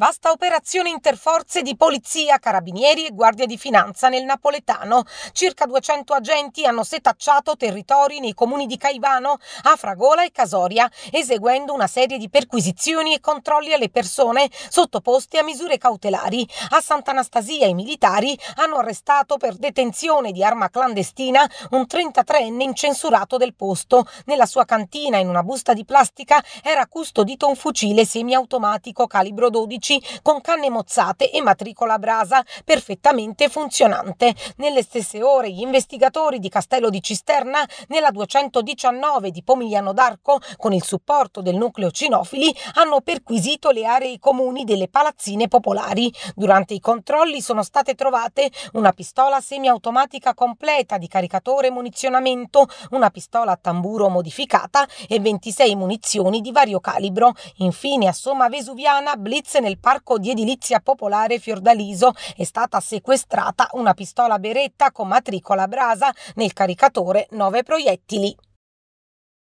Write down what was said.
Vasta operazione interforze di polizia, carabinieri e guardia di finanza nel napoletano. Circa 200 agenti hanno setacciato territori nei comuni di Caivano, Afragola e Casoria, eseguendo una serie di perquisizioni e controlli alle persone sottoposte a misure cautelari. A Sant'Anastasia i militari hanno arrestato per detenzione di arma clandestina un 33enne incensurato del posto. Nella sua cantina, in una busta di plastica, era custodito un fucile semiautomatico calibro 12 bianchi con canne mozzate e matricola brasa, perfettamente funzionante. Nelle stesse ore gli investigatori di Castello di Cisterna, nella 219 di Pomigliano d'Arco, con il supporto del nucleo Cinofili, hanno perquisito le aree comuni delle palazzine popolari. Durante i controlli sono state trovate una pistola semiautomatica completa di caricatore e munizionamento, una pistola a tamburo modificata e 26 munizioni di vario calibro. Infine, a Somma Vesuviana, blitz nel parco di edilizia popolare Fiordaliso è stata sequestrata una pistola beretta con matricola brasa, nel caricatore 9 proiettili.